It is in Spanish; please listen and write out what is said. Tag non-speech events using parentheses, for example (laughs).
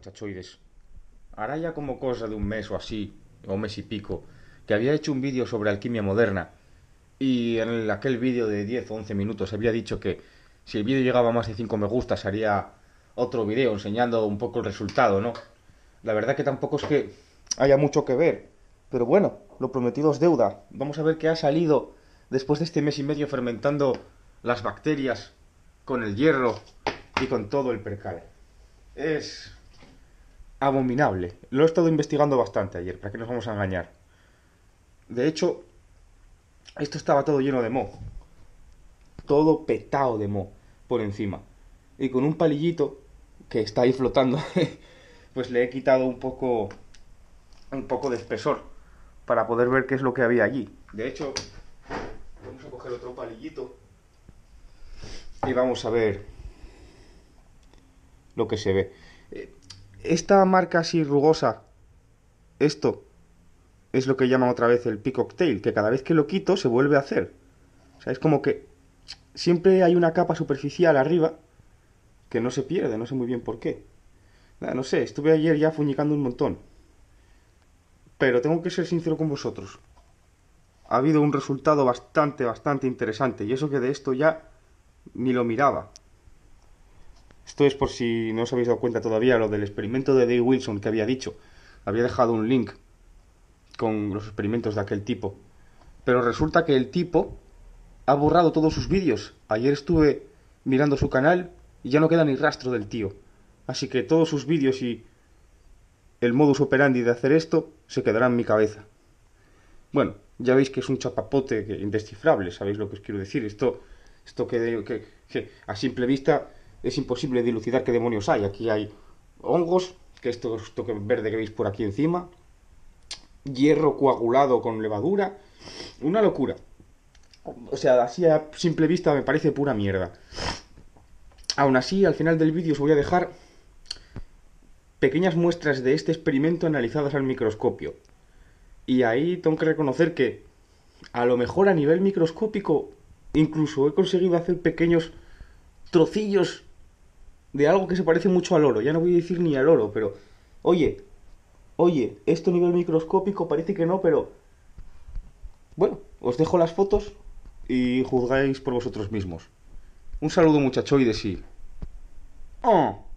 muchachoides. Hará ya como cosa de un mes o así, o mes y pico, que había hecho un vídeo sobre alquimia moderna. Y en aquel vídeo de 10 o 11 minutos había dicho que si el vídeo llegaba a más de 5 me gustas haría otro vídeo enseñando un poco el resultado, ¿no? La verdad que tampoco es que haya mucho que ver. Pero bueno, lo prometido es deuda. Vamos a ver qué ha salido después de este mes y medio fermentando las bacterias con el hierro y con todo el percal. Es abominable. Lo he estado investigando bastante ayer, para que nos vamos a engañar. De hecho, esto estaba todo lleno de mo. Todo petado de mo por encima. Y con un palillito que está ahí flotando, (laughs) pues le he quitado un poco un poco de espesor para poder ver qué es lo que había allí. De hecho, vamos a coger otro palillito y vamos a ver lo que se ve. Eh, esta marca así rugosa, esto es lo que llaman otra vez el peacock tail, que cada vez que lo quito se vuelve a hacer. O sea, es como que siempre hay una capa superficial arriba que no se pierde, no sé muy bien por qué. no sé, estuve ayer ya fuñicando un montón. Pero tengo que ser sincero con vosotros. Ha habido un resultado bastante, bastante interesante. Y eso que de esto ya ni lo miraba. Esto es por si no os habéis dado cuenta todavía lo del experimento de Dave Wilson que había dicho. Había dejado un link con los experimentos de aquel tipo. Pero resulta que el tipo ha borrado todos sus vídeos. Ayer estuve mirando su canal y ya no queda ni rastro del tío. Así que todos sus vídeos y el modus operandi de hacer esto se quedará en mi cabeza. Bueno, ya veis que es un chapapote indescifrable, ¿sabéis lo que os quiero decir? Esto, esto que, que a simple vista es imposible dilucidar qué demonios hay. Aquí hay hongos, que esto, esto que verde que veis por aquí encima, hierro coagulado con levadura, una locura. O sea, así a simple vista me parece pura mierda. Aún así, al final del vídeo os voy a dejar pequeñas muestras de este experimento analizadas al microscopio. Y ahí tengo que reconocer que a lo mejor a nivel microscópico incluso he conseguido hacer pequeños trocillos de algo que se parece mucho al oro. Ya no voy a decir ni al oro, pero oye, oye, esto a nivel microscópico parece que no, pero bueno, os dejo las fotos y juzgáis por vosotros mismos. Un saludo muchacho y... de ¡Oh!